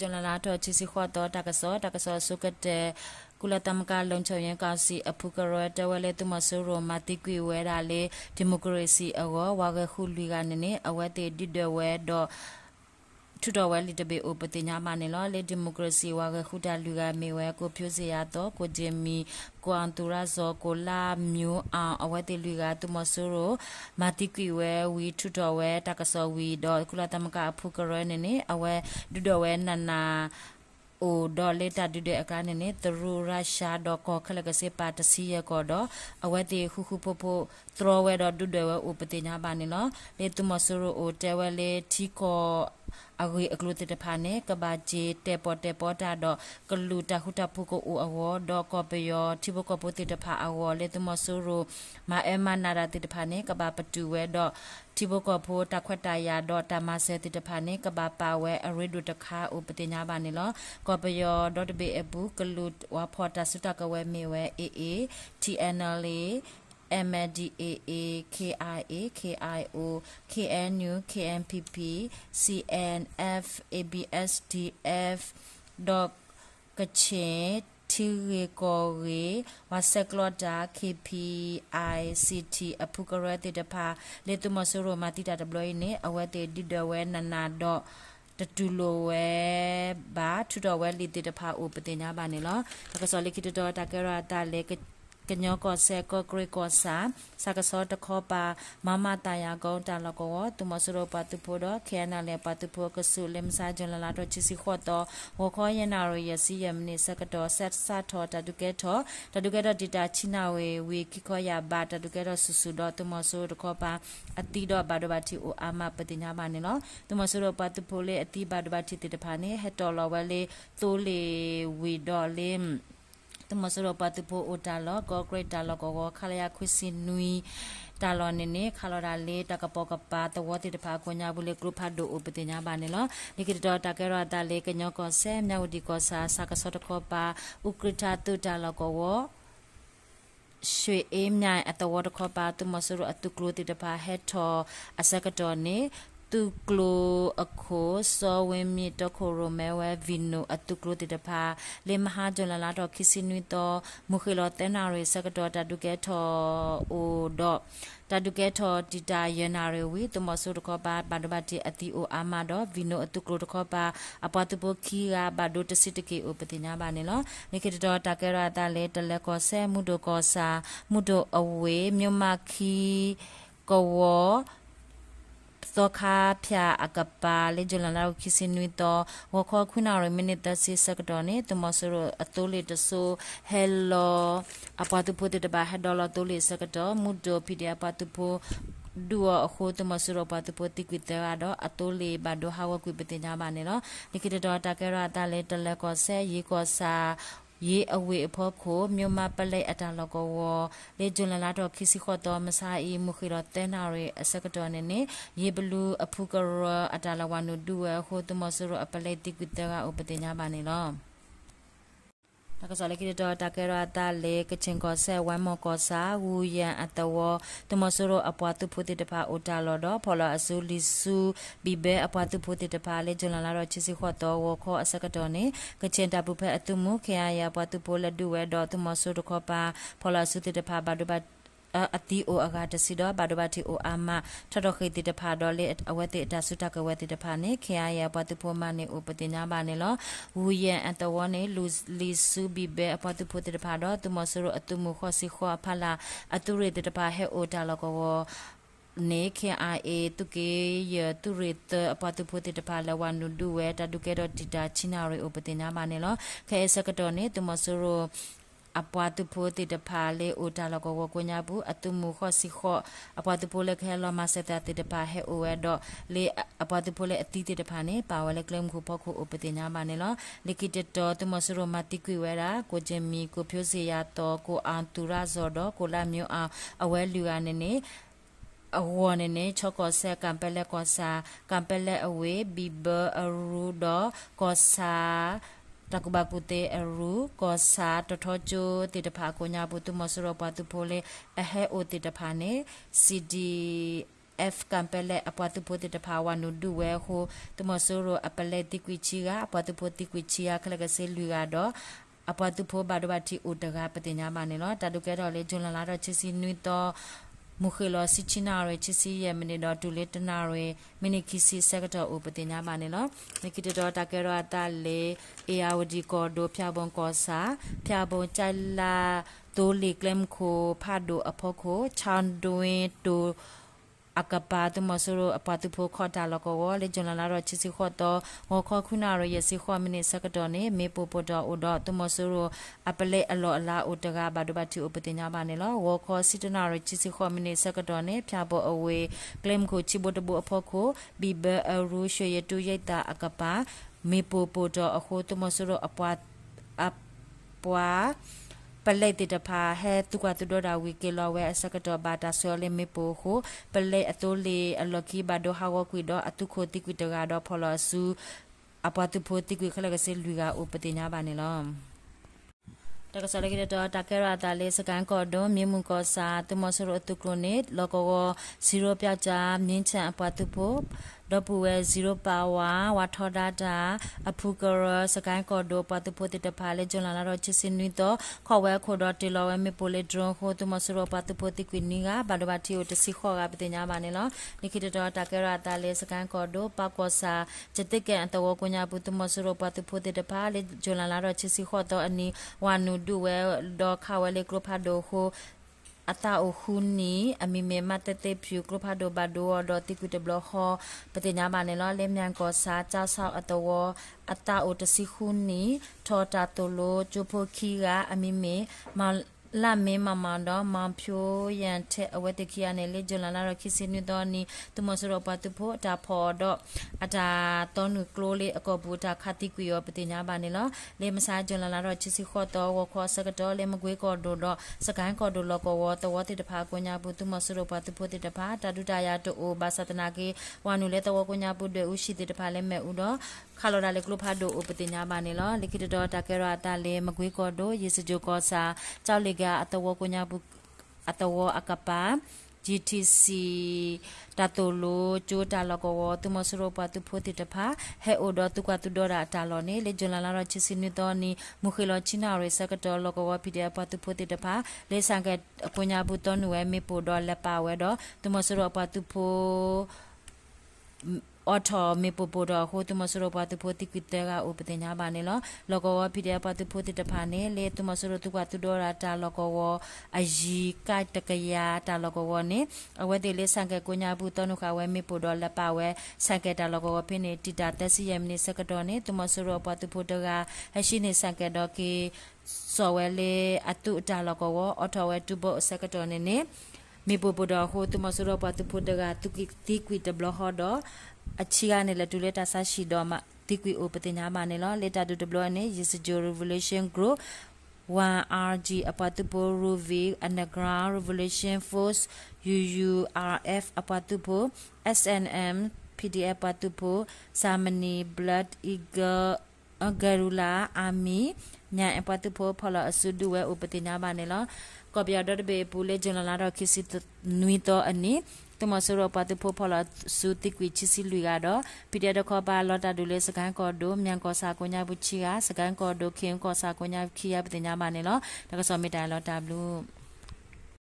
ဂျွန်လာလာတော့ချီစီခွတ်တော့တကဆောတကဆောဆုကတဲ့ကုလသမဂ္ဂလုံခြုံရေးကောင်စီအဖူကရတဝဲလေသူမဆူရောမတိကွေဝဲတာလေဒီမိုကရေစီအဝဝါကခုလူကနနေအဝဲတဲ့ဒီဒဝဲတော့ထုတော်ဝဲလီတဘေအိုပတိညာမနေလောလေဒီမိုကရေစီဝါကခုတလူကမေဝဲကိုဖြိုးစေရတော့ကိုဂျင်မီကွန်တူရာဇောကိုလာမျိုးအောင်အဝဲတိလူကသူမဆူရိုမာတိကွေဝဲဝီထုတော်ဝဲတကဆောဝီဒေါ်ကုလသမကအဖုကရဲနေနေအဝဲဒူတော်ဝဲနနာโอดอเลตาดูเดอาการเนี่ยตรูราชาดอกคอคลกเสปาตสียกอดอเอาไว้ตีคู่คู่โปโปตรอเวดอดูเดวอุปติญาบานิลอเลตุมาสุโรโอเตวเลทีคอအဂွေအကလူတတဖာနဲ့ကဘာဂျေတေပေါ်တေပေါ်တာတော့ကလူတာဟုတာဖုကိုအဝေါ်တော့ကပယောတိဘကပုတတဖာအဝေါ်လေတမဆူရူမအဲမနာရာတတဖာနဲ့ကဘာပတူဝဲတော့တိဘကဖိုးတခွတ်တရာတော့တမဆဲတတဖာနဲ့ကဘာပါဝဲအရိဒုတခါဥပတိညာပါနေလောကပယောဒေါ်ဘေအဘူးကလူဝါဖော်တာစုတကဝဲမေဝဲအေအေ TNL MDAA KIA KIO KNU KNPP CNF ABSDF ဒေါကချေတီရီကိုရီဝါဆက်ကလော့တာ KPICT အဖုကရတေတဖာလေတုမဆူရမတိတာ W နေအဝဲတေဒီဒဝဲနနာဒေါတတူလိုဝဲဘာထူတော်ဝဲလီတေတဖာအိုပတင်ညာပါနေလောတကစောလိခိတတော်တကရတာလေကညောကောဆဲကောဂရိကောစာစကစောတခောပါမမတယာကောတလကောသူမဆူရပတုဖို့တော့ခဲနာလေပတုဖို့ကဆုလင်စာဂျွန်လာတော့ချစီခောတော့ဝခောယနာရယစီယမနိစကတော်ဆက်စာထောတဒုကေထောတဒုကေတော်ဒီတာချိနာဝေဝေခိခောယဘာတဒုကေတော်ဆူဆူတော့သူမဆူတခောပါအတိတော့ဘာဒဘာတိအိုအာမပတိညာမနိနော်သူမဆူရပတုဖို့လေအတိဘာဒဘာတိတေတဖာနေဟက်တော်လောဝဲလေသိုးလေဝေတော်လင်းတမစရပတပိုအိုတာလောကောဂရိတ်တာလောကောကောခလယာခွစီနွီတာလောနေနေခလရာလေတကပေါကပါတဝတိတဖာကိုညာဘူးလေဂရုဖတ်ဒိုဥပတိညာဘာနေလောနိကတတော်တကရတာလေကညောကောဆဲမြောက်ဒီကောစာစကစောတခောပါဥကရတာတုတာလောကောဝရွှေအေးမြိုင်အတဝတခောပါသူမဆူရအတုကလိုတိတပါဟက်ထောအစကတော်နေตุกโลอโคซอเวมิตโคโรเมเววินโนอตุกโลติตภาเลมหาจนลาลาดอคิสินุตอมุเคโลเตนาเรสกดอตาดุเกทอโอดอတတုကဲထောတီတာယနာရဝီတမဆုတခောပါဘာဒဘတိအတီအိုအာမဒောဗီနိုအတုကလိုတခောပါအပတုပခီရာဘာဒိုတစစ်တကေဥပတိညာပါနေလောနိကေတတော်တကဲရတာလေတလက်ကောဆဲမှုဒိုကောစာမှုဒိုအဝေမြမခီကောဝစောခါဖျာအကပါလေဂျလန်လာခိစင်နီတော့ဝခေါ်ခွနာရမင်းတဆီစကတော့နေတမဆရအတိုးလေးတဆူဟဲလိုအပတ်ပုတ်တဘာဟဒလာတိုးလေးစကတော့မုဒိုပီဒီအပတ်ပုဒူအခုတမဆရပတ်ပတိကွတေရတော့အတိုးလေးဘာဒိုဟာဝကွပတင်ကြပါနေတော့ဒီကိတတော်တကရတာလေတလက်ကောဆဲရေကောစာ ye awe pho kho myo ma palai atta lo ko wo le jun la do khisi kho to ma sa i mu khi ro ten na re asak do ne ne ye blu aphu ka ro atta la wa no du wa ho to mo so ro apalai ti ku ta ga upate nya ba ne lo တကဆောလေကီတော့တကရတာလေကချင်းကောဆဲဝမ်မောကောစာဝူယန်အတဝတမဆူရအပွားသူဖုတိတဖာအိုတာလော်တော့ဖော်လာအဆူလီဆူဘီဘဲအပွားသူဖုတိတဖာလေဂျွန်လာတော့ချစ်စီခေါ်တော့ဝခေါ်အစကတော်နေကချင်းတပူဖဲအတူမူခေယပွားသူပိုလက်ဒူဝဲတော့တမဆူတခေါ်ပါဖော်လာဆူတိတဖာဘာဒူဘာအတီအိုအကတစီတော့ဘာဒဘတီအိုအမထထခေတိတဖာတော့လေအဝတိတဆုတကဝတိတဖာနေခေယဘတ်ပူမနေဥပတိညာပါနေလောဝူယံအတဝနေလူလီစုဘီဘဲအပတ်ပူတိတဖာတော့သူမဆရအတူမခောစီခောဖလာအတူရတိတဖာဟဲအိုတာလကောနေခအာအေတုကေယတုရတအပတုပုတိတပါလဝနုဒုဝေတဒုကေရတိတာချိနာရိဥပတိနာမနေလခဲစကတော်နေတမဆူရောအပွားတူဖိုတီတဖာလေအိုတာလကောကိုညာဘူးအတူမူခော့စီခော့အပွားတူဖိုလေခဲလောမစတတီတဖာဟဲအိုဝဲတော့လေအပွားတူဖိုလေအတီတီတဖာနေပါဝဲလေကလမ်ခုပေါခုအိုပတိညာမနေလောလီကီတတော်တူမဆူရိုမတီကွေဝဲတာကိုဂျင်မီကိုဖြိုးစီရတော်ကိုအောင်တူရာဇော်တော့ကိုလာမျိုးအောင်အဝဲလူရနေနေအဝေါ်နေနေချောကောဆက်ကံပက်လက်ကောစာကံပက်လက်အဝေးဘီဘာအရူဒေါကောစာတကဘကုတေအရူကောစာတထောကျိုတေတဖာကိုညာဘုသူမဆရပတုဖိုလေအဟဲအိုတေတဖာနေစီဒီ F ကံပလက်အပတ်ပုတ်တဖာဝနုဒူဝဲဟိုတမဆိုရအပလက်တိကွီချီကအပတ်ပုတ်တိကွီချီကခလကဆေလူကတော့အပတ်ပုတ်ဘာဒဘတိဥတကပတင်ညာမနေနော်တတုကဲတော့လေဂျွန်လာတော့ချစ်စီနွီတော့မုခေလောစီချနာရဲချစီရဲမနီတော်ဒူလစ်တနာရဲမနီခီစီဆက်ကတော်ဥပတင်ညာပါနေလောမကီတတော်တကဲရောတလေအေယာဝဒီကောဒိုဖျာဘုံကောစာဖျာဘုံချိုင်လာတိုလီကလမ်ခိုဖာဒိုအဖောခိုချန်ဒွေတိုအကပါတမဆူရအပတူဖိုခေါ်တာလကောလေဂျွန်လာရချစ်စီခေါ်တော့ဟောခေါ်ခုနာရရစီခေါ်မင်းစကတော်နေမေပိုပိုတော်အိုတော့တမဆူရအပလေအလောအလာအိုတကဘာဒဘတီဥပတင်ညာပါနေလောဝေါ်ခေါ်စီတနာရချစ်စီခေါ်မင်းစကတော်နေဖြာပေါ်အဝေးကလမ်ကိုချီဘတ်ဘူအဖို့ကိုဘီဘအရူရှေယတူရိတ်တာအကပါမေပိုပိုတော်အခိုးတမဆူရအပွားအပွားပလဲ့တေတဖာဟဲသူကသူတော်တာဝီကေလောဝဲအစကတော့ဘာတာဆောလေမေပိုခိုပလဲ့အတိုးလေအလော်ကီဘာဒိုဟာဝကွီတော့အတုခိုတိကွီတကတော့ဖော်လောဆူအပတ်သူဖိုတိကွီခလကစေလူကဥပတိညာပါနေလောတက္ကသိုလ်ကတတကရတာလေးစကန်ကော်ဒွန်မြင်းမှုကောစာသူမဆရအတုကရနစ်လောကော0ပြချာမြင်းချံအပတ်သူဖိုဒေါ်ပူဝဲ0ပါဝါဝါထောဒါတာအဖူကရစကိုင်းကော်ဒိုပတ်တပိုတတဖာလေဂျွန်လာလာတော့ချစ်စင်းနီတော့ခေါ်ဝဲခိုတော့တီလောဝဲမေပိုလေဒရွန်ခိုသူမဆူရောပတ်တပိုတိကွီနီကဘာဒဘာတီကိုတစီခေါ်ကပတင်ညာပါနေလောနိခိတတော်တာကရတာလေစကိုင်းကော်ဒိုပတ်ကောစာဂျတိကန်အတဝကွညာဘူးသူမဆူရောပတ်တပိုတတဖာလေဂျွန်လာလာတော့ချစ်စီခေါ်တော့အနီဝါနူဒူဝဲဒေါ်ခါဝဲလေကရဖာဒိုခိုအတာအခုနီအမီမေမတတေဖြူကလဖဒိုဘဒိုဒေါ်တီကူတဘလဟောပတိညာမနယ်လောလေမြန်ကောစာချဆောက်အတဝအတာအိုတစီခုနီထောတာတိုလိုဂျိုဖိုခီကအမီမေမလာမင်းမမတော့မဖြိုးရန်ထက်အဝတ်တခိယနဲ့လေဂျွန်လာလာတော့ခိစင်းနီတော့နီသူမဆိုတော့ပါသူဖို့အတာဖော်တော့အတာတော့နုကလိုလေးအကောဘူတာခတိကွေရောပတိညာပါနေလောလေမစားဂျွန်လာလာတော့ချစ်စီခေါ်တော့ဝခေါ်စကတော်လေမကွေးကော်တို့တော့စကိုင်းကော်တို့လောကောဝတဝတိတဖာကွညာဘူးသူမဆိုတော့ပါသူဖို့တိတဖာတာဒုတရာတို့အိုဘာသတနာကေဝါနုလေတဝကွညာဘူးတွေဥရှိတိတဖာလေမဲ့ဥတော့ခါလော်ဒါလေကလိုဖာတို့အိုပတိညာပါနေလောလိခိတတော်တာကေရတာလေမကွေးကော်တို့ယေစဂျိုကောစာကြောက်လေက tiga atau konya bu atau akapa GTC တတလိုကျိုးတလကောသူမစရပသူဖိုတိတဖာဟဲအိုဒသူကသူဒရာတလောနေလေဂျွန်လာလာရချစ်စနီတော်နီမခေလချိနာရစကတော်လကောပီဒီပသူဖိုတိတဖာလေဆန်ကပညာဘူးတော်နွယ်မေပိုတော်လက်ပါဝဲတော်သူမစရပသူဖိုအော်ထော်မေပိုပိုတော့ဟိုတုမဆရဘတ်ဖိုတိကိတရာဥပဒေညာပါနေလောလောကဝဖိတပတ်ဖိုတိတဖာနေလေတုမဆရတုကတုဒရာတာလောကဝအယီကတကရာတာလောကဝနေအဝဲတိလေးဆန်ကကိုညာဘူးတောနုခဝဲမေပိုတော့လက်ပါဝဲဆန်ကတာလောကဝဖိနေတိတာတက်စီယမနေစကတော်နေတုမဆရပတ်ဖိုတကအရှိနေဆန်ကတော့ကေစော်ဝဲလေအတုအတာလောကဝအော်ထော်ဝဲတုဘစကတော်နေနေမေပိုပိုတော့ဟိုတုမဆရပတ်ဖိုတကတုကိတိကွီတဘလဟောတော့အခြေအနေလက်တူလက်တာဆရှိတော့မှဒီကွီအိုပတင်ညာမနေလောလက်တာဒူဒဘလနဲ့ရစ်စဂျိုရီဗိုလူရှင်းဂရု 1RG Apatubo Ruvi Underground Revolution Force UURF Apatubo SNM PDF Apatubo Samani Blood Eagle Garula Army ညာအပတ်ဖို့ဖော်လာအစုဒူဝဲဥပတိညာပါနေလောကော်ပြတော်တပေပူလေဂျွန်လာတော့ခစ်စစ်နွီတော့အနိတမဆရပတဖိုဖလာစုတိကွီချီစီလူရတော့ပီတရခေါ်ပါလော်တာဒူလေစကန်ကော်ဒိုမြန်ကောစာကိုညာဘူးချီကစကန်ကော်ဒိုခင်ကောစာကိုညာခီယပတညာမနေလောတကဆောမီတိုင်လော်တာဘလူး